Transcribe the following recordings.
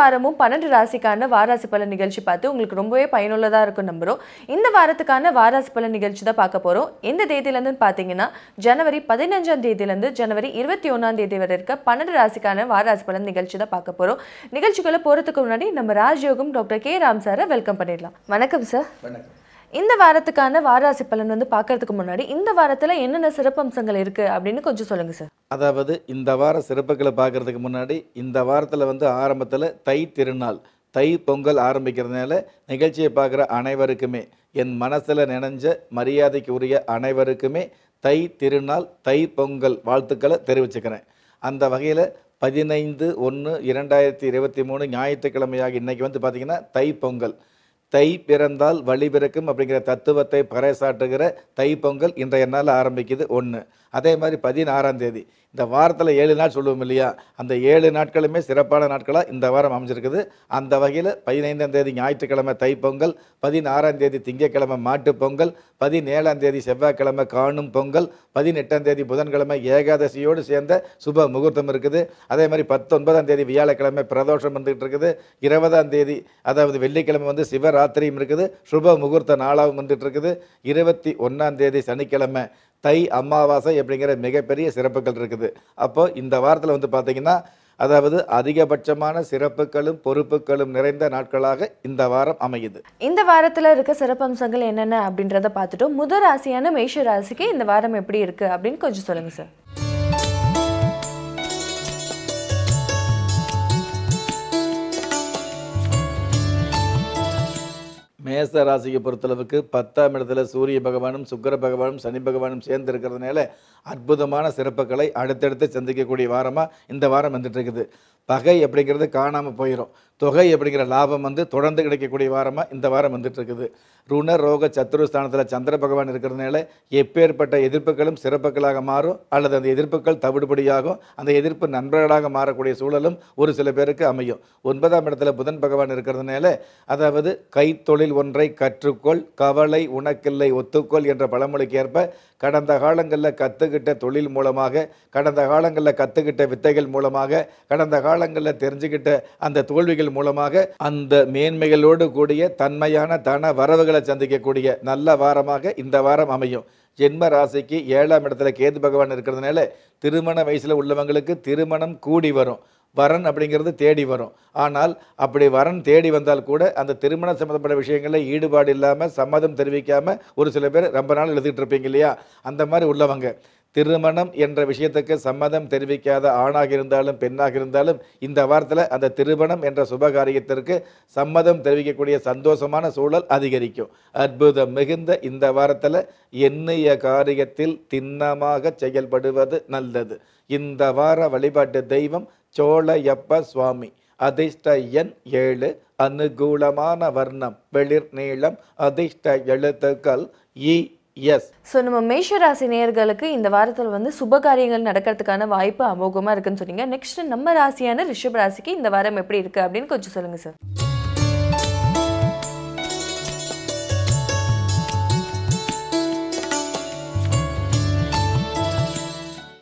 வாரமும் பன்னெண்டு ராசிக்கான வாராசி பல நிகழ்ச்சி பார்த்து உங்களுக்கு ரொம்பவே பயனுள்ளதாக இருக்கும் நம்புகிறோம் இந்த வாரத்துக்கான வாராசி பல நிகழ்ச்சி தான் பார்க்க போகிறோம் எந்த தேதியிலேருந்து பார்த்தீங்கன்னா ஜனவரி பதினஞ்சாம் தேதியிலேருந்து ஜனவரி இருபத்தி ஒன்றாம் தேதி வரை இருக்க பன்னெண்டு ராசிக்கான வாராசி பலன் நிகழ்ச்சி தான் பார்க்க போகிறோம் நிகழ்ச்சிக்குள்ளே போகிறதுக்கு முன்னாடி நம்ம ராஜயோகம் டாக்டர் கே ராம் சாரை வெல்கம் பண்ணிடலாம் வணக்கம் சார் வணக்கம் இந்த வாரத்துக்கான வாராசி பலன் வந்து பார்க்கறதுக்கு முன்னாடி இந்த வாரத்தில் என்னென்ன சிறப்பம்சங்கள் இருக்குது அப்படின்னு கொஞ்சம் சொல்லுங்கள் சார் அதாவது இந்த வார சிறப்புகளை பார்க்கறதுக்கு முன்னாடி இந்த வாரத்தில் வந்து ஆரம்பத்தில் தை திருநாள் தை பொங்கல் ஆரம்பிக்கிறதுனால நிகழ்ச்சியை பார்க்குற அனைவருக்குமே என் மனசில் நினைஞ்ச மரியாதைக்கு உரிய அனைவருக்குமே தை திருநாள் தை பொங்கல் வாழ்த்துக்களை தெரிவிச்சுக்கிறேன் அந்த வகையில் பதினைந்து ஒன்று இரண்டாயிரத்தி இருபத்தி மூணு ஞாயிற்றுக்கிழமையாக இன்றைக்கி வந்து பார்த்திங்கன்னா தை பொங்கல் தை பிறந்தால் வழி பிறக்கும் அப்படிங்கிற தத்துவத்தை பறைசாட்டுகிற தை பொங்கல் இன்றைய நாள் ஆரம்பிக்குது ஒன்று அதே மாதிரி பதினாறாம் தேதி இந்த வாரத்தில் ஏழு நாள் சொல்லுவோம் இல்லையா அந்த ஏழு நாட்களுமே சிறப்பான நாட்களாக இந்த வாரம் அமைஞ்சிருக்குது அந்த வகையில் பதினைந்தாம் தேதி ஞாயிற்றுக்கிழமை தைப்பொங்கல் பதினாறாம் தேதி திங்கக்கிழமை மாட்டுப் பொங்கல் பதினேழாம் தேதி செவ்வாய்க்கிழமை காணும் பொங்கல் பதினெட்டாம் தேதி புதன்கிழமை ஏகாதசியோடு சேர்ந்த சுப முகூர்த்தம் இருக்குது அதே மாதிரி பத்தொன்பதாம் தேதி வியாழக்கிழமை பிரதோஷம் வந்துகிட்டு இருக்குது இருபதாம் தேதி அதாவது வெள்ளிக்கிழமை வந்து சிவராத்திரியும் இருக்குது சுப முகூர்த்த நாளாகவும் வந்துட்டு இருக்குது இருபத்தி ஒன்றாம் தேதி சனிக்கிழமை தை அமாவாசை அப்படிங்கிற மிகப்பெரிய சிறப்புகள் இருக்குது அப்போது இந்த வாரத்தில் வந்து பார்த்தீங்கன்னா அதாவது அதிகபட்சமான சிறப்புகளும் பொறுப்புகளும் நிறைந்த நாட்களாக இந்த வாரம் அமையுது இந்த வாரத்தில் இருக்க சிறப்பம்சங்கள் என்னென்ன அப்படின்றத பார்த்துட்டோம் முதல் ராசியான மேஷ ராசிக்கு இந்த வாரம் எப்படி இருக்குது அப்படின்னு கொஞ்சம் சொல்லுங்கள் சார் மேச ராசியை பொறுத்தளவுக்கு பத்தாம் இடத்துல சூரிய பகவானும் சுக்கர பகவானும் சனி பகவானும் சேர்ந்து இருக்கிறதுனால அற்புதமான சிறப்புகளை அடுத்தடுத்து சந்திக்கக்கூடிய வாரமாக இந்த வாரம் வந்துட்டு இருக்குது பகை அப்படிங்கிறது காணாமல் போயிடும் தொகை அப்படிங்கிற லாபம் வந்து தொடர்ந்து கிடைக்கக்கூடிய வாரமாக இந்த வாரம் வந்துட்டு இருக்குது ருண ரோக சத்துருஸ்தானத்தில் சந்திர பகவான் இருக்கிறதுனால எப்பேற்பட்ட எதிர்ப்புகளும் சிறப்புகளாக மாறும் அல்லது அந்த எதிர்ப்புகள் தவிடுபடியாகும் அந்த எதிர்ப்பு நண்பர்களாக மாறக்கூடிய சூழலும் ஒரு சில பேருக்கு அமையும் ஒன்பதாம் இடத்துல புதன் பகவான் இருக்கிறதுனால அதாவது கைத்தொழில் ஒன்றை கற்றுக்கொள் கவலை உனக்கில்லை ஒத்துக்கொள் என்ற பழமொழிக்கு ஏற்ப கடந்த காலங்களில் கற்றுக்கிட்ட தொழில் மூலமாக கடந்த காலங்களில் கற்றுக்கிட்ட வித்தைகள் மூலமாக கடந்த கால காலங்களில் தெரிஞ்சுக்கிட்ட அந்த தோல்விகள் மூலமாக அந்த மேன்மைகளோடு கூடிய தன்மையான தன வரவுகளை சந்திக்கக்கூடிய நல்ல வாரமாக இந்த வாரம் அமையும் ஜென்ம ராசிக்கு ஏழாம் இடத்துல கேது பகவான் இருக்கிறதுனால திருமண வயசில் உள்ளவங்களுக்கு திருமணம் கூடி வரும் வரன் அப்படிங்கிறது தேடி வரும் ஆனால் அப்படி வரன் தேடி வந்தால் கூட அந்த திருமணம் சம்மந்தப்பட்ட விஷயங்களில் ஈடுபாடு இல்லாமல் சம்மதம் தெரிவிக்காமல் ஒரு சில பேர் ரொம்ப நாள் எழுதிட்டு இருப்பீங்க இல்லையா அந்த மாதிரி உள்ளவங்க திருமணம் என்ற விஷயத்துக்கு சம்மதம் தெரிவிக்காத ஆணாக இருந்தாலும் பெண்ணாக இருந்தாலும் இந்த வாரத்தில் அந்த திருமணம் என்ற சுபகாரியத்திற்கு சம்மதம் தெரிவிக்கக்கூடிய சந்தோஷமான சூழல் அதிகரிக்கும் அற்புதம் மிகுந்த இந்த வாரத்தில் எண்ணிய காரியத்தில் திண்ணமாக செயல்படுவது நல்லது இந்த வார வழிபாட்டு தெய்வம் சோழையப்ப சுவாமி அதிர்ஷ்ட எண் ஏழு அனுகூலமான வர்ணம் வெளிர் நீளம் அதிர்ஷ்ட எழுத்துக்கள் இ எஸ் ஸோ நம்ம மேஷராசி நேர்களுக்கு இந்த வாரத்தில் வந்து சுப காரியங்கள் நடக்கிறதுக்கான வாய்ப்பு அமோகமாக இருக்குன்னு சொன்னீங்க நெக்ஸ்ட் நம்ம ராசியான ரிஷப ராசிக்கு இந்த வாரம் எப்படி இருக்கு அப்படின்னு கொஞ்சம் சொல்லுங்க சார்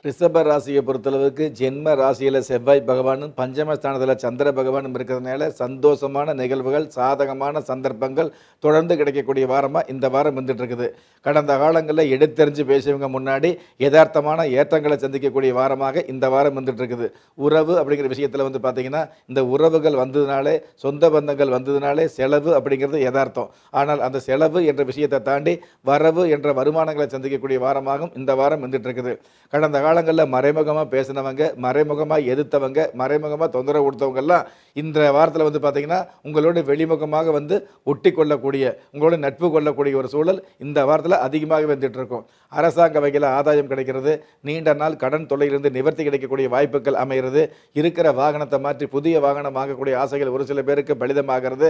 ரிஷப ராசியை பொறுத்தளவுக்கு ஜென்ம ராசியில் செவ்வாய் பகவானும் பஞ்சமஸ்தானத்தில் சந்திர பகவானும் இருக்கிறதுனால சந்தோஷமான நிகழ்வுகள் சாதகமான சந்தர்ப்பங்கள் தொடர்ந்து கிடைக்கக்கூடிய வாரமாக இந்த வாரம் இருக்குது கடந்த காலங்களில் எடுத்தெறிஞ்சு பேசியவங்க முன்னாடி யதார்த்தமான ஏற்றங்களை சந்திக்கக்கூடிய வாரமாக இந்த வாரம் இருக்குது உறவு அப்படிங்கிற விஷயத்தில் வந்து பார்த்திங்கன்னா இந்த உறவுகள் வந்ததுனாலே சொந்த பந்தங்கள் வந்ததுனாலே செலவு அப்படிங்கிறது யதார்த்தம் ஆனால் அந்த செலவு என்ற விஷயத்தை தாண்டி வரவு என்ற வருமானங்களை சந்திக்கக்கூடிய வாரமாகவும் இந்த வாரம் வந்துட்டுருக்குது கடந்த கால காலங்களில் மறைமுகமாக பேசினவங்க மறைமுகமாக எதிர்த்தவங்க மறைமுகமாக தொந்தரவு கொடுத்தவங்கெல்லாம் இந்த வாரத்தில் வந்து பார்த்திங்கன்னா உங்களோட வெளிமுகமாக வந்து ஒட்டி கொள்ளக்கூடிய உங்களோட நட்பு கொள்ளக்கூடிய ஒரு சூழல் இந்த வாரத்தில் அதிகமாக வந்துட்டு இருக்கும் அரசாங்க வகையில் ஆதாயம் கிடைக்கிறது நீண்ட நாள் கடன் தொல்லையிலிருந்து நிவர்த்தி கிடைக்கக்கூடிய வாய்ப்புகள் அமைகிறது இருக்கிற வாகனத்தை மாற்றி புதிய வாகனம் வாங்கக்கூடிய ஆசைகள் ஒரு சில பேருக்கு பலிதமாகிறது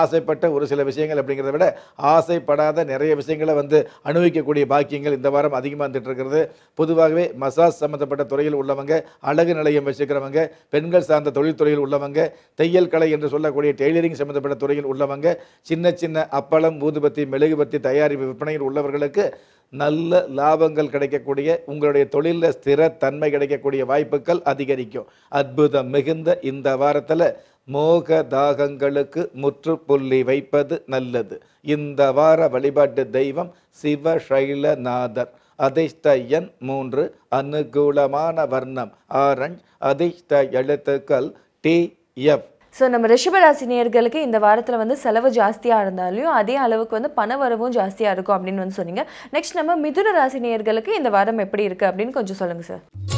ஆசைப்பட்ட ஒரு சில விஷயங்கள் அப்படிங்கிறத விட ஆசைப்படாத நிறைய விஷயங்களை வந்து அனுபவிக்கக்கூடிய பாக்கியங்கள் இந்த வாரம் அதிகமாக வந்துட்டு இருக்கிறது பொதுவாகவே மசாஜ் சம்மந்தப்பட்ட துறையில் உள்ளவங்க அழகு நிலையம் வச்சுக்கிறவங்க பெண்கள் சார்ந்த தொழில்துறையில் உள்ளவங்க தையல் கலை என்று சொல்லக்கூடிய டெய்லரிங் சம்மந்தப்பட்ட துறையில் உள்ளவங்க சின்ன சின்ன அப்பளம் ஊதுபத்தி மெழுகுபத்தி தயாரிப்பு விற்பனையில் உள்ளவர்களுக்கு நல்ல லாபங்கள் கிடைக்கக்கூடிய உங்களுடைய தொழிலில் ஸ்திரத்தன்மை கிடைக்கக்கூடிய வாய்ப்புகள் அதிகரிக்கும் அற்புதம் மிகுந்த இந்த வாரத்தில் மோக தாகங்களுக்கு முற்றுப்புள்ளி வைப்பது நல்லது இந்த வார வழிபாட்டு தெய்வம் சிவ சிவசைலநாதர் அதிஷ்டயன் மூன்று அனுகூலமான வர்ணம் ஆரஞ்ச் அதிர்ஷ்ட எழுத்துக்கள் டி எஃப் ஸோ நம்ம ரிஷபராசி நேர்களுக்கு இந்த வாரத்தில் வந்து செலவு ஜாஸ்தியாக இருந்தாலும் அதே அளவுக்கு வந்து பண வரவும் ஜாஸ்தியாக இருக்கும் அப்படின்னு வந்து சொன்னீங்க நெக்ஸ்ட் நம்ம மிதுன ராசி நேர்களுக்கு இந்த வாரம் எப்படி இருக்குது அப்படின்னு கொஞ்சம் சொல்லுங்கள் சார்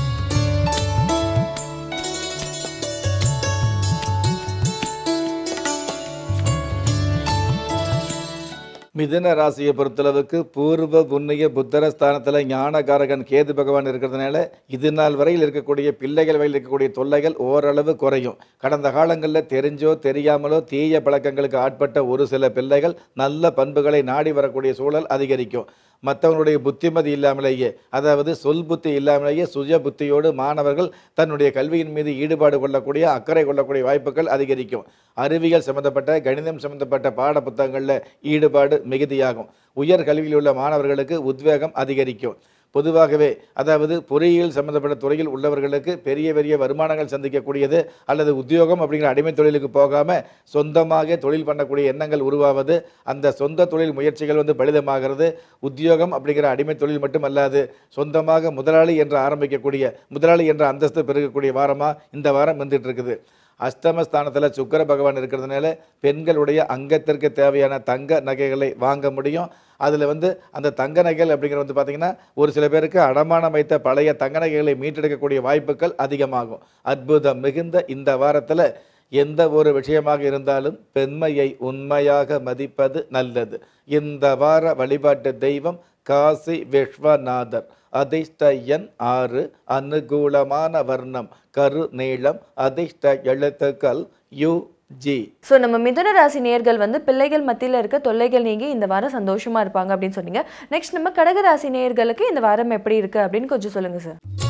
மிதுன ராசியை பொறுத்தளவுக்கு பூர்வ புண்ணிய புத்தரஸ்தானத்தில் ஞானகாரகன் கேது பகவான் இருக்கிறதுனால இது நாள் வரையில் இருக்கக்கூடிய பிள்ளைகள் வரையில் இருக்கக்கூடிய தொல்லைகள் ஓரளவு குறையும் கடந்த காலங்களில் தெரிஞ்சோ தெரியாமலோ தீய பழக்கங்களுக்கு ஆட்பட்ட ஒரு சில பிள்ளைகள் நல்ல பண்புகளை நாடி வரக்கூடிய சூழல் அதிகரிக்கும் மற்றவனுடைய புத்திமதி இல்லாமலேயே அதாவது சொல் புத்தி இல்லாமலேயே சுய புத்தியோடு மாணவர்கள் தன்னுடைய கல்வியின் மீது ஈடுபாடு கொள்ளக்கூடிய அக்கறை கொள்ளக்கூடிய வாய்ப்புகள் அதிகரிக்கும் அறிவியல் சம்பந்தப்பட்ட கணிதம் சம்பந்தப்பட்ட பாட புத்தகங்களில் ஈடுபாடு மிகுதியாகும் உயர் கல்வியில் உள்ள மாணவர்களுக்கு உத்வேகம் அதிகரிக்கும் பொதுவாகவே அதாவது பொறியியல் சம்மந்தப்பட்ட துறையில் உள்ளவர்களுக்கு பெரிய பெரிய வருமானங்கள் சந்திக்கக்கூடியது அல்லது உத்தியோகம் அப்படிங்கிற அடிமை தொழிலுக்கு போகாமல் சொந்தமாக தொழில் பண்ணக்கூடிய எண்ணங்கள் உருவாவது அந்த சொந்த தொழில் முயற்சிகள் வந்து பலிதமாகிறது உத்தியோகம் அப்படிங்கிற அடிமை தொழில் மட்டுமல்லாது சொந்தமாக முதலாளி என்று ஆரம்பிக்கக்கூடிய முதலாளி என்ற அந்தஸ்து பெருகக்கூடிய வாரமாக இந்த வாரம் வந்துட்டு இருக்குது அஷ்டமஸ்தானத்தில் சுக்கர பகவான் இருக்கிறதுனால பெண்களுடைய அங்கத்திற்கு தேவையான தங்க நகைகளை வாங்க முடியும் அதில் வந்து அந்த தங்க நகைகள் அப்படிங்கிற வந்து பார்த்திங்கன்னா ஒரு சில பேருக்கு அடமானம் வைத்த பழைய தங்க நகைகளை மீட்டெடுக்கக்கூடிய வாய்ப்புகள் அதிகமாகும் அற்புதம் மிகுந்த இந்த வாரத்தில் எந்த ஒரு விஷயமாக இருந்தாலும் பெண்மையை உண்மையாக மதிப்பது நல்லது இந்த வார வழிபாட்டு தெய்வம் காசி விஸ்வநாதர் அதிர்ஷ்ட எண் ஆறு அனுகூலமான வர்ணம் கரு நீளம் அதிர்ஷ்ட எழுத்துக்கள் யு ஜி ஸோ நம்ம மிதுன ராசி நேர்கள் வந்து பிள்ளைகள் மத்தியில் இருக்க தொல்லைகள் நீங்கி இந்த வாரம் சந்தோஷமாக இருப்பாங்க அப்படின்னு சொன்னீங்க நெக்ஸ்ட் நம்ம கடக நேர்களுக்கு இந்த வாரம் எப்படி இருக்குது அப்படின்னு கொஞ்சம் சொல்லுங்கள் சார்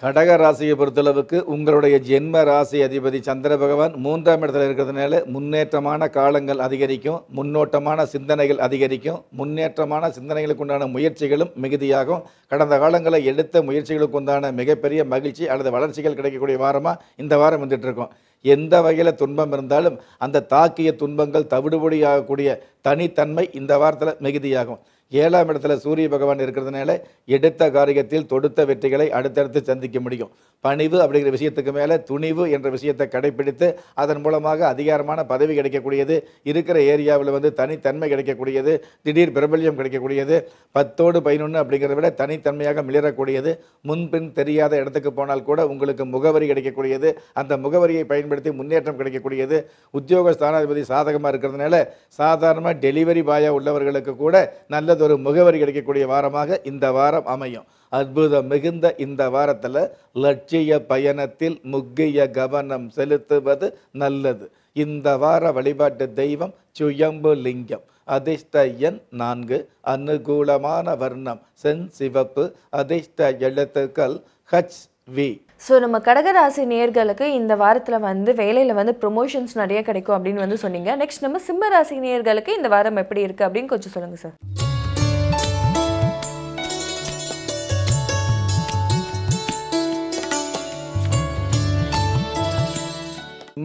கடக ராசியை பொறுத்தளவுக்கு உங்களுடைய ஜென்ம ராசி அதிபதி சந்திர பகவான் மூன்றாம் இடத்துல இருக்கிறதுனால முன்னேற்றமான காலங்கள் அதிகரிக்கும் முன்னோட்டமான சிந்தனைகள் அதிகரிக்கும் முன்னேற்றமான சிந்தனைகளுக்கு உண்டான முயற்சிகளும் மிகுதியாகும் கடந்த காலங்களில் எடுத்த முயற்சிகளுக்கு உண்டான மிகப்பெரிய மகிழ்ச்சி அல்லது வளர்ச்சிகள் கிடைக்கக்கூடிய வாரமாக இந்த வாரம் வந்துட்டு இருக்கோம் எந்த வகையில் துன்பம் இருந்தாலும் அந்த தாக்கிய துன்பங்கள் தவிடுபடியாகக்கூடிய தனித்தன்மை இந்த வாரத்தில் மிகுதியாகும் ஏழாம் இடத்துல சூரிய பகவான் இருக்கிறதுனால எடுத்த காரியத்தில் தொடுத்த வெற்றிகளை அடுத்தடுத்து சந்திக்க முடியும் பணிவு அப்படிங்கிற விஷயத்துக்கு மேலே துணிவு என்ற விஷயத்தை கடைபிடித்து அதன் மூலமாக அதிகாரமான பதவி கிடைக்கக்கூடியது இருக்கிற ஏரியாவில் வந்து தனித்தன்மை கிடைக்கக்கூடியது திடீர் பிரபல்யம் கிடைக்கக்கூடியது பத்தோடு பதினொன்று அப்படிங்கிறத விட தனித்தன்மையாக மிளறக்கூடியது முன்பின் தெரியாத இடத்துக்கு போனால் கூட உங்களுக்கு முகவரி கிடைக்கக்கூடியது அந்த முகவரியை பயன்படுத்தி முன்னேற்றம் கிடைக்கக்கூடியது உத்தியோக ஸ்தானாதிபதி சாதகமாக இருக்கிறதுனால சாதாரணமாக டெலிவரி பாயாக உள்ளவர்களுக்கு கூட நல்ல ஒரு முகவரி கிடைக்கக்கூடிய வாரமாக இந்த வாரம் அமையும் அற்புதம் மிகுந்த இந்த வாரத்தில் லட்சிய பயணத்தில் முக்கிய கவனம் செலுத்துவது நல்லது இந்த வார வழிபாட்டு தெய்வம் சுயம்பு லிங்கம் அதிர்ஷ்ட எண் நான்கு அனுகூலமான வர்ணம் சென் சிவப்பு அதிர்ஷ்ட எழுத்துக்கள் ஹச் வி ஸோ நம்ம கடகராசி நேர்களுக்கு இந்த வாரத்தில் வந்து வேலையில் வந்து ப்ரொமோஷன்ஸ் நிறைய கிடைக்கும் அப்படின்னு வந்து சொன்னீங்க நெக்ஸ்ட் நம்ம சிம்ம ராசி நேர்களுக்கு இந்த வாரம் எப்படி இருக்குது அப்படின்னு கொஞ்சம் சொல்லுங்கள் சார்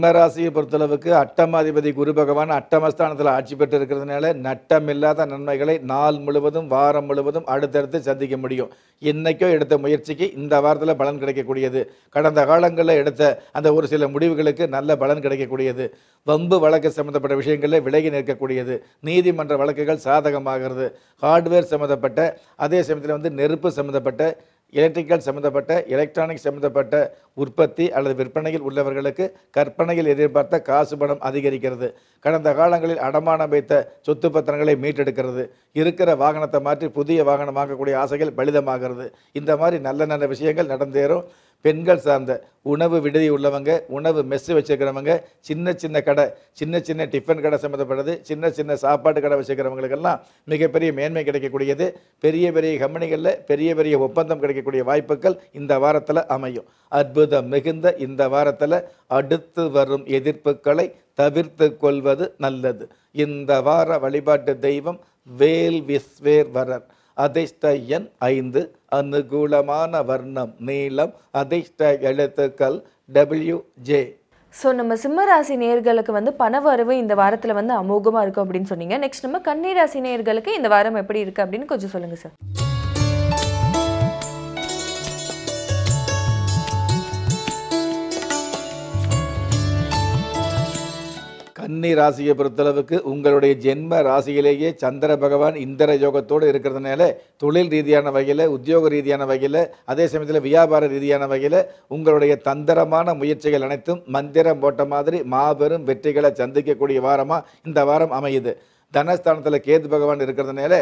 சிம்ம ராசியை பொறுத்தளவுக்கு அட்டமாதிபதி குரு பகவான் அட்டமஸ்தானத்தில் ஆட்சி பெற்று இருக்கிறதுனால நட்டமில்லாத நன்மைகளை நாள் முழுவதும் வாரம் முழுவதும் அடுத்தடுத்து சந்திக்க முடியும் என்னைக்கோ எடுத்த முயற்சிக்கு இந்த வாரத்தில் பலன் கிடைக்கக்கூடியது கடந்த காலங்களில் எடுத்த அந்த ஒரு சில முடிவுகளுக்கு நல்ல பலன் கிடைக்கக்கூடியது வம்பு வழக்கு சம்மந்தப்பட்ட விஷயங்களில் விலகி நிற்கக்கூடியது நீதிமன்ற வழக்குகள் சாதகமாகிறது ஹார்ட்வேர் சம்மந்தப்பட்ட அதே சமயத்தில் வந்து நெருப்பு சம்மந்தப்பட்ட எலக்ட்ரிக்கல் சம்மந்தப்பட்ட எலக்ட்ரானிக் சம்மந்தப்பட்ட உற்பத்தி அல்லது விற்பனையில் உள்ளவர்களுக்கு கற்பனையில் எதிர்பார்த்த காசு பணம் அதிகரிக்கிறது கடந்த காலங்களில் அடமானம் வைத்த சொத்து பத்திரங்களை மீட்டெடுக்கிறது இருக்கிற வாகனத்தை மாற்றி புதிய வாகனம் வாங்கக்கூடிய ஆசைகள் பலிதமாகிறது இந்த மாதிரி நல்ல நல்ல விஷயங்கள் நடந்தேறும் பெண்கள் சார்ந்த உணவு விடுதி உள்ளவங்க உணவு மெஸ்ஸு வச்சுருக்கிறவங்க சின்ன சின்ன கடை சின்ன சின்ன டிஃபன் கடை சம்மந்தப்படுது சின்ன சின்ன சாப்பாட்டு கடை வச்சுருக்கிறவங்களுக்கெல்லாம் மிகப்பெரிய மேன்மை கிடைக்கக்கூடியது பெரிய பெரிய கம்பெனிகளில் பெரிய பெரிய ஒப்பந்தம் கிடைக்கக்கூடிய வாய்ப்புகள் இந்த வாரத்தில் அமையும் அற்புதம் மிகுந்த இந்த வாரத்தில் அடுத்து வரும் எதிர்ப்புகளை தவிர்த்து கொள்வது நல்லது இந்த வார வழிபாட்டு தெய்வம் வேல் விஸ்வேர் வரர் அதிர்ஷ்டயன் ஐந்து அனுகூலமான வர்ணம் நீளம் அதிர்ஷ்ட எழுத்துக்கள் டபிள்யூ ஜே ஸோ நம்ம சிம்மராசி நேர்களுக்கு வந்து பணவரவு இந்த வாரத்தில் வந்து அமோகமாக இருக்கும் அப்படின்னு சொன்னீங்க நெக்ஸ்ட் நம்ம கன்னிராசி நேர்களுக்கு இந்த வாரம் எப்படி இருக்குது அப்படின்னு கொஞ்சம் சொல்லுங்கள் சார் கன்னி ராசியை பொறுத்தளவுக்கு உங்களுடைய ஜென்ம ராசியிலேயே சந்திர பகவான் இந்திர யோகத்தோடு இருக்கிறதுனால தொழில் ரீதியான வகையில் உத்தியோக ரீதியான வகையில் அதே சமயத்தில் வியாபார ரீதியான வகையில் உங்களுடைய தந்திரமான முயற்சிகள் அனைத்தும் மந்திரம் போட்ட மாதிரி மாபெரும் வெற்றிகளை சந்திக்கக்கூடிய வாரமாக இந்த வாரம் அமையுது தனஸ்தானத்தில் கேது பகவான் இருக்கிறதுனால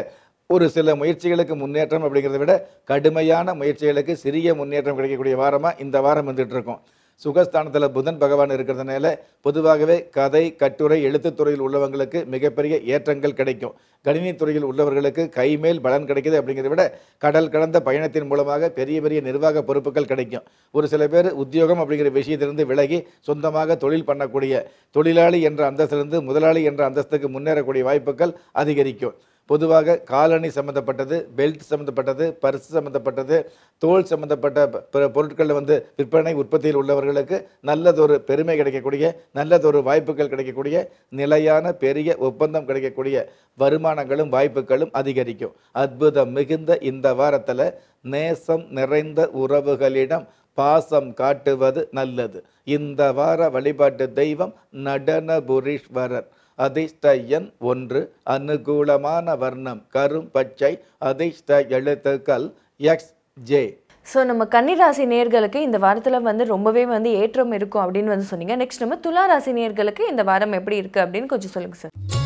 ஒரு சில முயற்சிகளுக்கு முன்னேற்றம் அப்படிங்கிறத விட கடுமையான முயற்சிகளுக்கு சிறிய முன்னேற்றம் கிடைக்கக்கூடிய வாரமாக இந்த வாரம் வந்துட்டு இருக்கோம் சுகஸ்தானத்தில் புதன் பகவான் இருக்கிறதுனால பொதுவாகவே கதை கட்டுரை எழுத்துத்துறையில் உள்ளவங்களுக்கு மிகப்பெரிய ஏற்றங்கள் கிடைக்கும் கணினி துறையில் உள்ளவர்களுக்கு கைமேல் பலன் கிடைக்கிது அப்படிங்கிறத விட கடல் கடந்த பயணத்தின் மூலமாக பெரிய பெரிய நிர்வாக பொறுப்புகள் கிடைக்கும் ஒரு சில பேர் உத்தியோகம் அப்படிங்கிற விஷயத்திலிருந்து விலகி சொந்தமாக தொழில் பண்ணக்கூடிய தொழிலாளி என்ற அந்தஸ்திலிருந்து முதலாளி என்ற அந்தஸ்துக்கு முன்னேறக்கூடிய வாய்ப்புகள் அதிகரிக்கும் பொதுவாக காலணி சம்மந்தப்பட்டது பெல்ட் சம்மந்தப்பட்டது பர்ஸ் சம்மந்தப்பட்டது தோல் சம்மந்தப்பட்ட பொருட்களில் வந்து விற்பனை உற்பத்தியில் உள்ளவர்களுக்கு நல்லதொரு பெருமை கிடைக்கக்கூடிய நல்லதொரு வாய்ப்புகள் கிடைக்கக்கூடிய நிலையான பெரிய ஒப்பந்தம் கிடைக்கக்கூடிய வருமானங்களும் வாய்ப்புகளும் அதிகரிக்கும் அற்புதம் மிகுந்த இந்த வாரத்தில் நேசம் நிறைந்த உறவுகளிடம் பாசம் காட்டுவது நல்லது இந்த வார வழிபாட்டு தெய்வம் நடனபுரீஸ்வரர் அதிர்ஷ்ட எண் ஒன்று அனுகூலமான வர்ணம் கரும் பச்சை அதிர்ஷ்ட எழுத்துக்கள் எக்ஸ் ஜே ஸோ நம்ம கன்னிராசி நேர்களுக்கு இந்த வாரத்தில் வந்து ரொம்பவே வந்து ஏற்றம் இருக்கும் அப்படின்னு வந்து சொன்னீங்க நெக்ஸ்ட் நம்ம துளாராசி ராசி நேர்களுக்கு இந்த வாரம் எப்படி இருக்குது அப்படின்னு கொஞ்சம் சொல்லுங்கள் சார்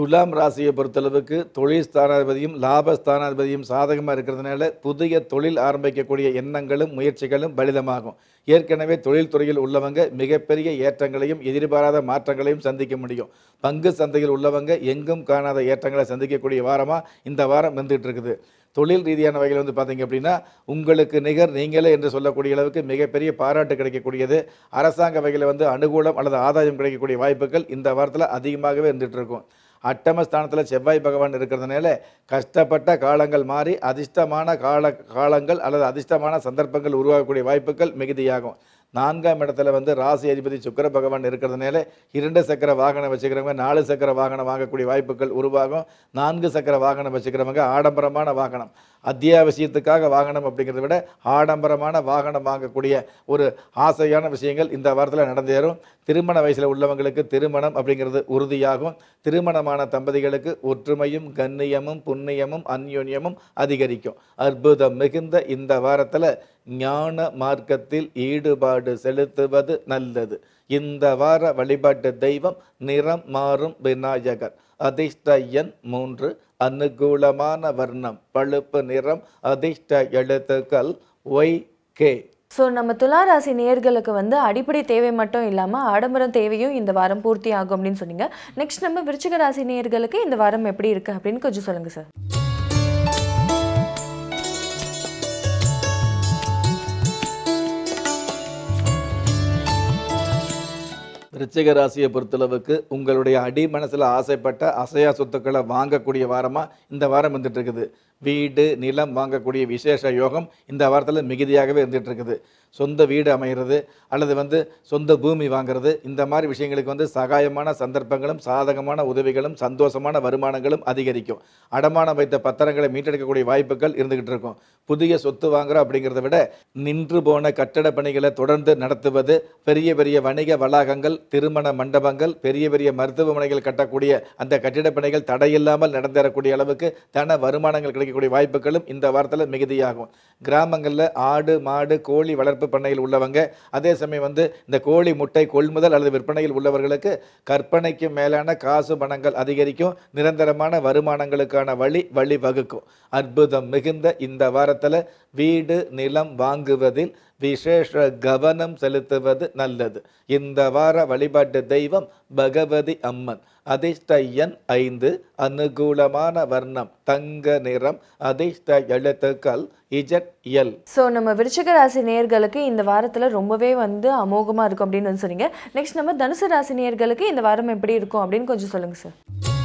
துலாம் ராசியை பொறுத்தளவுக்கு தொழில் ஸ்தானாதிபதியும் லாப ஸ்தானாதிபதியும் சாதகமாக இருக்கிறதுனால புதிய தொழில் ஆரம்பிக்கக்கூடிய எண்ணங்களும் முயற்சிகளும் பலிதமாகும் ஏற்கனவே தொழில்துறையில் உள்ளவங்க மிகப்பெரிய ஏற்றங்களையும் எதிர்பாராத மாற்றங்களையும் சந்திக்க முடியும் பங்கு சந்தையில் உள்ளவங்க எங்கும் காணாத ஏற்றங்களை சந்திக்கக்கூடிய வாரமாக இந்த வாரம் வந்துகிட்டு இருக்குது தொழில் ரீதியான வகையில் வந்து பார்த்தீங்க அப்படின்னா உங்களுக்கு நிகர் நீங்களே என்று சொல்லக்கூடிய அளவுக்கு மிகப்பெரிய பாராட்டு கிடைக்கக்கூடியது அரசாங்க வகையில் வந்து அனுகூலம் அல்லது ஆதாயம் கிடைக்கக்கூடிய வாய்ப்புகள் இந்த வாரத்தில் அதிகமாகவே இருந்துகிட்ருக்கும் அட்டமஸ்தானத்தில் செவ்வாய் பகவான் இருக்கிறதுனால கஷ்டப்பட்ட காலங்கள் மாறி அதிர்ஷ்டமான கால காலங்கள் அல்லது அதிர்ஷ்டமான சந்தர்ப்பங்கள் உருவாகக்கூடிய வாய்ப்புகள் மிகுதியாகும் நான்காம் இடத்துல வந்து ராசி அதிபதி சுக்கர பகவான் இருக்கிறதுனால இரண்டு சக்கர வாகனம் வச்சுக்கிறவங்க நாலு சக்கர வாகனம் வாங்கக்கூடிய வாய்ப்புகள் உருவாகும் நான்கு சக்கர வாகனம் வச்சுக்கிறவங்க ஆடம்பரமான வாகனம் அத்தியாவசியத்துக்காக வாகனம் அப்படிங்கிறத விட ஆடம்பரமான வாகனம் வாங்கக்கூடிய ஒரு ஆசையான விஷயங்கள் இந்த வாரத்தில் நடந்தேறும் திருமண வயசில் உள்ளவங்களுக்கு திருமணம் அப்படிங்கிறது உறுதியாகும் திருமணமான தம்பதிகளுக்கு ஒற்றுமையும் கண்ணியமும் புண்ணியமும் அந்யோன்யமும் அதிகரிக்கும் அற்புதம் மிகுந்த இந்த வாரத்தில் ஞான மார்க்கத்தில் ஈடுபாடு வழிபாடு செலுத்துவது நல்லது இந்த வார வழிபாட்டு தெய்வம் நிறம் மாறும் விநாயகர் அதிர்ஷ்ட எண் மூன்று அனுகூலமான வர்ணம் பழுப்பு நிறம் அதிர்ஷ்ட எழுத்துக்கள் ஒய் கே ஸோ நம்ம துளாராசி நேர்களுக்கு வந்து அடிப்படை தேவை மட்டும் இல்லாமல் ஆடம்பரம் தேவையும் இந்த வாரம் பூர்த்தி ஆகும் அப்படின்னு சொன்னீங்க நெக்ஸ்ட் நம்ம விருச்சிக ராசி நேர்களுக்கு இந்த வாரம் எப்படி இருக்கு அப்படின்னு கொஞ்சம் சொல்லுங்க சார் ரிச்சிக ராசியை பொறுத்தளவுக்கு உங்களுடைய அடி மனசில் ஆசைப்பட்ட அசையா சொத்துக்களை வாங்கக்கூடிய வாரமாக இந்த வாரம் வந்துட்டு இருக்குது வீடு நிலம் வாங்கக்கூடிய விசேஷ யோகம் இந்த வாரத்தில் மிகுதியாகவே இருந்துகிட்டு இருக்குது சொந்த வீடு அமைகிறது அல்லது வந்து சொந்த பூமி வாங்கிறது இந்த மாதிரி விஷயங்களுக்கு வந்து சகாயமான சந்தர்ப்பங்களும் சாதகமான உதவிகளும் சந்தோஷமான வருமானங்களும் அதிகரிக்கும் அடமானம் வைத்த பத்திரங்களை மீட்டெடுக்கக்கூடிய வாய்ப்புகள் இருந்துகிட்டு இருக்கும் புதிய சொத்து வாங்குறோம் அப்படிங்கிறத விட நின்று போன கட்டட பணிகளை தொடர்ந்து நடத்துவது பெரிய பெரிய வணிக வளாகங்கள் திருமண மண்டபங்கள் பெரிய பெரிய மருத்துவமனைகள் கட்டக்கூடிய அந்த கட்டிட பணிகள் தடையில்லாமல் நடந்தேறக்கூடிய அளவுக்கு தன வருமானங்கள் கிடைக்கக்கூடிய வாய்ப்புகளும் இந்த வாரத்தில் மிகுதியாகும் கிராமங்களில் ஆடு மாடு கோழி வளர்ப்பு பண்ணையில் உள்ளவங்க அதே சமயம் வந்து இந்த கோழி முட்டை கொள்முதல் அல்லது விற்பனையில் உள்ளவர்களுக்கு கற்பனைக்கு மேலான காசு பணங்கள் அதிகரிக்கும் நிரந்தரமான வருமானங்களுக்கான வழி வழி வகுக்கும் அற்புதம் மிகுந்த இந்த வாரத்தில் காலத்தில் வீடு நிலம் வாங்குவதில் விசேஷ கவனம் செலுத்துவது நல்லது இந்த வார வழிபாட்டு தெய்வம் பகவதி அம்மன் அதிர்ஷ்டயன் ஐந்து அனுகூலமான வர்ணம் தங்க நிறம் அதிர்ஷ்ட எழுத்துக்கள் இஜட் எல் ஸோ நம்ம விருச்சிக ராசி நேர்களுக்கு இந்த வாரத்தில் ரொம்பவே வந்து அமோகமாக இருக்கும் அப்படின்னு சொன்னீங்க நெக்ஸ்ட் நம்ம தனுசு ராசி நேர்களுக்கு இந்த வாரம் எப்படி இருக்கும் அப்படின்னு கொஞ்சம் சொல்லுங்கள் சார்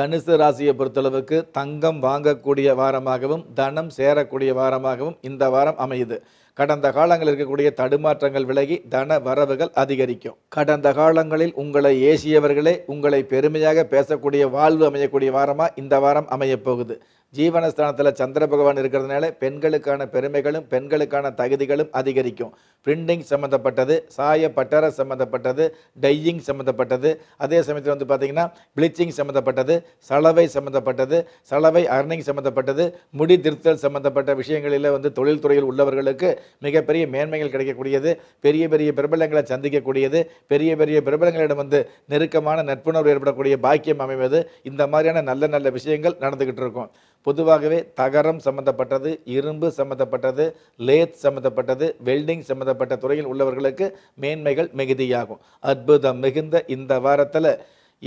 தனுசு ராசியை பொறுத்தளவுக்கு தங்கம் வாங்கக்கூடிய வாரமாகவும் தனம் சேரக்கூடிய வாரமாகவும் இந்த வாரம் அமையுது கடந்த காலங்களில் இருக்கக்கூடிய தடுமாற்றங்கள் விலகி தன வரவுகள் அதிகரிக்கும் கடந்த காலங்களில் உங்களை ஏசியவர்களே உங்களை பெருமையாக பேசக்கூடிய வாழ்வு அமையக்கூடிய வாரமாக இந்த வாரம் அமையப்போகுது ஜீவனஸ்தானத்தில் சந்திர பகவான் இருக்கிறதுனால பெண்களுக்கான பெருமைகளும் பெண்களுக்கான தகுதிகளும் அதிகரிக்கும் பிரிண்டிங் சம்மந்தப்பட்டது சாய பட்டறை சம்மந்தப்பட்டது டையிங் சம்மந்தப்பட்டது அதே சமயத்தில் வந்து பார்த்திங்கன்னா ப்ளீச்சிங் சம்மந்தப்பட்டது சலவை சம்மந்தப்பட்டது சலவை அர்னிங் சம்மந்தப்பட்டது முடி திருத்தல் சம்மந்தப்பட்ட விஷயங்களில் வந்து தொழில்துறையில் உள்ளவர்களுக்கு மிகப்பெரிய மேன்மைகள் கிடைக்கக்கூடியது பெரிய பெரிய பிரபலங்களை சந்திக்கக்கூடியது பெரிய பெரிய பிரபலங்களிடம் வந்து நெருக்கமான நட்புணர்வு ஏற்படக்கூடிய பாக்கியம் அமைவது இந்த மாதிரியான நல்ல நல்ல விஷயங்கள் நடந்துக்கிட்டு இருக்கும் பொதுவாகவே தகரம் சம்மந்தப்பட்டது இரும்பு சம்மந்தப்பட்டது லேத் சம்மந்தப்பட்டது வெல்டிங் சம்மந்தப்பட்ட துறையில் உள்ளவர்களுக்கு மேன்மைகள் மிகுதியாகும் அற்புதம் மிகுந்த இந்த வாரத்தில்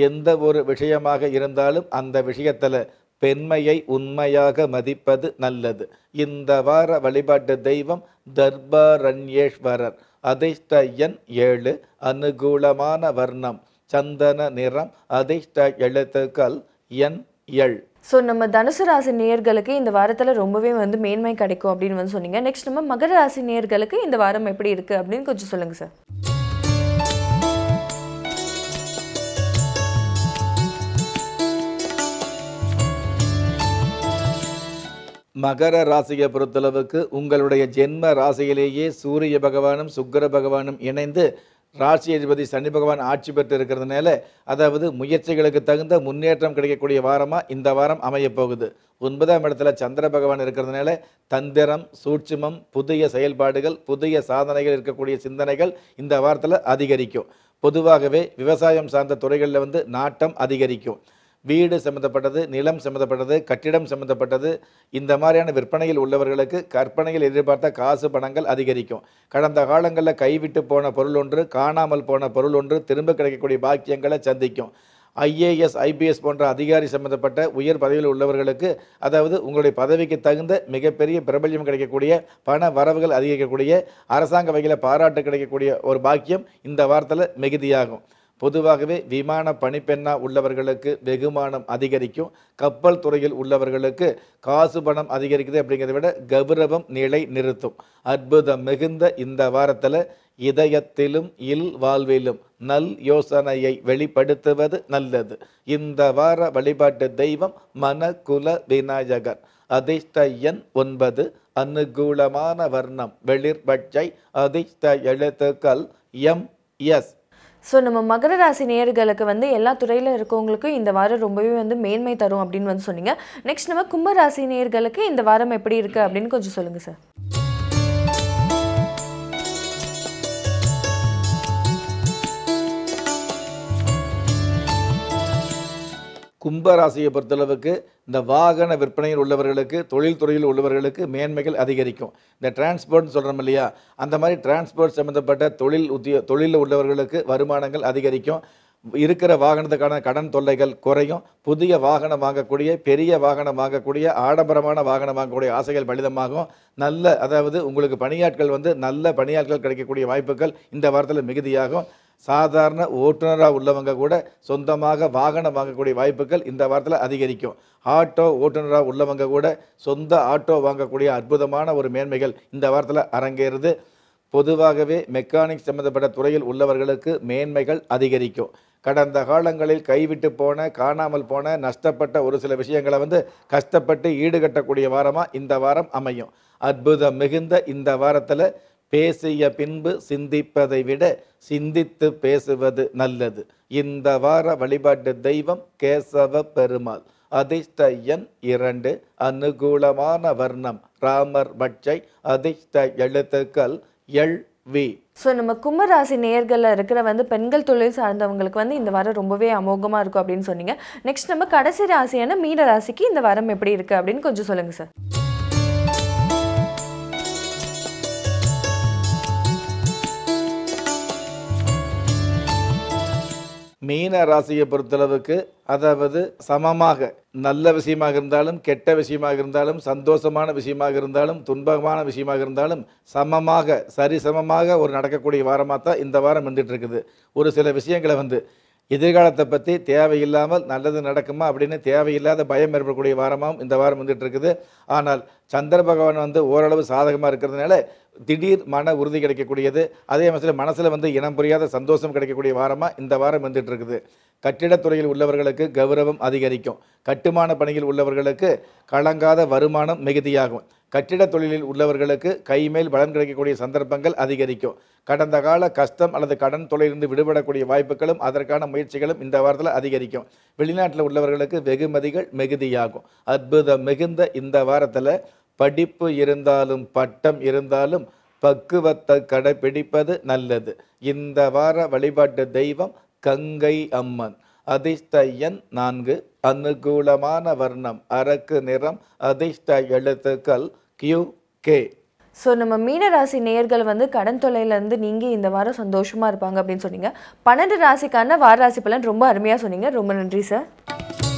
எந்த ஒரு விஷயமாக இருந்தாலும் அந்த விஷயத்தில் பெண்மையை உண்மையாக மதிப்பது நல்லது இந்த வார வழிபாட்டு தெய்வம் தர்பாரண்யேஸ்வரர் அதிர்ஷ்ட எண் ஏழு அனுகூலமான வர்ணம் சந்தன நிறம் அதிர்ஷ்ட எழுத்துக்கள் எண் எள் ஸோ நம்ம தனுசு ராசி நேர்களுக்கு இந்த வாரத்தில் ரொம்பவே வந்து மேன்மை கிடைக்கும் அப்படின்னு வந்து சொன்னீங்க நெக்ஸ்ட் நம்ம மகர ராசி நேர்களுக்கு இந்த வாரம் எப்படி இருக்குது அப்படின்னு கொஞ்சம் சொல்லுங்கள் சார் மகர ராசியை பொறுத்தளவுக்கு உங்களுடைய ஜென்ம ராசியிலேயே சூரிய பகவானும் சுக்கர பகவானும் இணைந்து ராசி அதிபதி சனி பகவான் ஆட்சி பெற்று இருக்கிறதுனால அதாவது முயற்சிகளுக்கு தகுந்த முன்னேற்றம் கிடைக்கக்கூடிய வாரமாக இந்த வாரம் அமையப் போகுது ஒன்பதாம் இடத்துல சந்திர பகவான் இருக்கிறதுனால தந்திரம் சூட்சுமம் புதிய செயல்பாடுகள் புதிய சாதனைகள் இருக்கக்கூடிய சிந்தனைகள் இந்த வாரத்தில் அதிகரிக்கும் பொதுவாகவே விவசாயம் சார்ந்த துறைகளில் வந்து நாட்டம் அதிகரிக்கும் வீடு சம்மந்தப்பட்டது நிலம் சம்மந்தப்பட்டது கட்டிடம் சம்மந்தப்பட்டது இந்த மாதிரியான விற்பனையில் உள்ளவர்களுக்கு கற்பனையில் எதிர்பார்த்த காசு பணங்கள் அதிகரிக்கும் கடந்த காலங்களில் கைவிட்டு போன பொருள் ஒன்று காணாமல் போன பொருள் ஒன்று திரும்ப கிடைக்கக்கூடிய பாக்கியங்களை சந்திக்கும் ஐஏஎஸ் ஐபிஎஸ் போன்ற அதிகாரி சம்பந்தப்பட்ட உயர் பதவியில் உள்ளவர்களுக்கு அதாவது உங்களுடைய பதவிக்கு தகுந்த மிகப்பெரிய பிரபல்யம் கிடைக்கக்கூடிய பண வரவுகள் அதிகரிக்கக்கூடிய அரசாங்க வகையில் பாராட்டு கிடைக்கக்கூடிய ஒரு பாக்கியம் இந்த வாரத்தில் மிகுதியாகும் பொதுவாகவே விமான பணிப்பெண்ணா உள்ளவர்களுக்கு வெகுமானம் அதிகரிக்கும் கப்பல் துறையில் உள்ளவர்களுக்கு காசு பணம் அதிகரிக்குது அப்படிங்கிறத விட கௌரவம் நிலை நிறுத்தும் அற்புதம் மிகுந்த இந்த வாரத்தில் இதயத்திலும் இல் வாழ்விலும் நல் யோசனையை வெளிப்படுத்துவது நல்லது இந்த வார வழிபாட்டு தெய்வம் மனகுல விநாயகர் அதிர்ஷ்ட எண் ஒன்பது அனுகூலமான வர்ணம் வெளிர்பட்சை அதிர்ஷ்ட எழுத்துக்கள் எம் எஸ் ஸோ நம்ம மகர ராசி நேர்களுக்கு வந்து எல்லா துறையில் இருக்கவங்களுக்கும் இந்த வாரம் ரொம்பவே வந்து மேன்மை தரும் அப்படின்னு வந்து சொன்னீங்க நெக்ஸ்ட் நம்ம கும்பராசி நேர்களுக்கு இந்த வாரம் எப்படி இருக்குது அப்படின்னு கொஞ்சம் சொல்லுங்கள் சார் கும்பராசியை பொறுத்தளவுக்கு இந்த வாகன விற்பனையில் உள்ளவர்களுக்கு தொழில்துறையில் உள்ளவர்களுக்கு மேன்மைகள் அதிகரிக்கும் இந்த டிரான்ஸ்போர்ட்னு சொல்கிறோம் இல்லையா அந்த மாதிரி டிரான்ஸ்போர்ட் சம்மந்தப்பட்ட தொழில் உத்திய தொழிலில் உள்ளவர்களுக்கு வருமானங்கள் அதிகரிக்கும் இருக்கிற வாகனத்துக்கான கடன் தொல்லைகள் குறையும் புதிய வாகனம் வாங்கக்கூடிய பெரிய வாகனம் வாங்கக்கூடிய ஆடம்பரமான வாகனம் வாங்கக்கூடிய ஆசைகள் பலிதமாகும் நல்ல அதாவது உங்களுக்கு பணியாட்கள் வந்து நல்ல பணியாட்கள் கிடைக்கக்கூடிய வாய்ப்புகள் இந்த வாரத்தில் மிகுதியாகும் சாதாரண ஓட்டுநராக உள்ளவங்க கூட சொந்தமாக வாகனம் வாங்கக்கூடிய வாய்ப்புகள் இந்த வாரத்தில் அதிகரிக்கும் ஆட்டோ ஓட்டுநராக உள்ளவங்க கூட சொந்த ஆட்டோ வாங்கக்கூடிய அற்புதமான ஒரு மேன்மைகள் இந்த வாரத்தில் அரங்கேறுது பொதுவாகவே மெக்கானிக் சம்பந்தப்பட்ட துறையில் உள்ளவர்களுக்கு மேன்மைகள் அதிகரிக்கும் கடந்த காலங்களில் கைவிட்டு போன காணாமல் போன நஷ்டப்பட்ட ஒரு சில விஷயங்களை வந்து கஷ்டப்பட்டு ஈடுகட்டக்கூடிய வாரமாக இந்த வாரம் அமையும் அற்புதம் மிகுந்த இந்த வாரத்தில் பேசிய பின்பு சிந்திப்பதை விட சிந்தித்து பேசுவது நல்லது இந்த வார வழிபாட்டு தெய்வம் கேசவ பெருமாள் அதிர்ஷ்டன் இரண்டு அனுகூலமான வர்ணம் ராமர் பட்சை அதிர்ஷ்ட எழுத்துக்கள் எல் வி ஸோ நம்ம கும்பராசி நேர்களில் இருக்கிற வந்து பெண்கள் தொழில் சார்ந்தவங்களுக்கு வந்து இந்த வாரம் ரொம்பவே அமோகமாக இருக்கும் அப்படின்னு சொன்னீங்க நெக்ஸ்ட் நம்ம கடைசி ராசியான மீன ராசிக்கு இந்த வாரம் எப்படி இருக்குது அப்படின்னு கொஞ்சம் சொல்லுங்கள் சார் மீன ராசியை பொறுத்தளவுக்கு அதாவது சமமாக நல்ல விஷயமாக இருந்தாலும் கெட்ட விஷயமாக இருந்தாலும் சந்தோஷமான விஷயமாக இருந்தாலும் துன்பமான விஷயமாக இருந்தாலும் சமமாக சரிசமமாக ஒரு நடக்கக்கூடிய வாரமாக தான் இந்த வாரம் வந்துட்டு இருக்குது ஒரு சில விஷயங்களை வந்து எதிர்காலத்தை பற்றி தேவையில்லாமல் நல்லது நடக்குமா அப்படின்னு தேவையில்லாத பயம் ஏற்படக்கூடிய வாரமாகவும் இந்த வாரம் வந்துட்டு இருக்குது ஆனால் சந்திர பகவான் வந்து ஓரளவு சாதகமாக இருக்கிறதுனால திடீர் மன உறுதி கிடைக்கக்கூடியது அதே மாதிரி மனசில் வந்து இனம் புரியாத சந்தோஷம் கிடைக்கக்கூடிய வாரமாக இந்த வாரம் வந்துட்டு இருக்குது கட்டிடத்துறையில் உள்ளவர்களுக்கு கௌரவம் அதிகரிக்கும் கட்டுமான பணியில் உள்ளவர்களுக்கு கலங்காத வருமானம் மிகுதியாகும் கட்டிட தொழிலில் உள்ளவர்களுக்கு கைமேல் பலன் கிடைக்கக்கூடிய சந்தர்ப்பங்கள் அதிகரிக்கும் கடந்த கால கஷ்டம் அல்லது கடன் தொலையிலிருந்து விடுபடக்கூடிய வாய்ப்புகளும் அதற்கான முயற்சிகளும் இந்த வாரத்தில் அதிகரிக்கும் வெளிநாட்டில் உள்ளவர்களுக்கு வெகுமதிகள் மிகுதியாகும் அற்புதம் மிகுந்த இந்த வாரத்தில் படிப்பு இருந்தாலும் பட்டம் இருந்தாலும் பக்குவத்தை கடைபிடிப்பது நல்லது இந்த வார வழிபாட்டு தெய்வம் கங்கை அம்மன் அதிர்ஷ்டயன் நான்கு அனுகூலமான வர்ணம் அரக்கு நிறம் அதிர்ஷ்ட எழுத்துக்கள் கியூ கே ஸோ நம்ம மீனராசி நேர்கள் வந்து கடன் தொல்லையிலேருந்து நீங்கள் இந்த வாரம் சந்தோஷமாக இருப்பாங்க அப்படின்னு சொன்னீங்க பன்னெண்டு ராசிக்கான வார ராசி பலன் ரொம்ப அருமையாக சொன்னீங்க ரொம்ப நன்றி சார்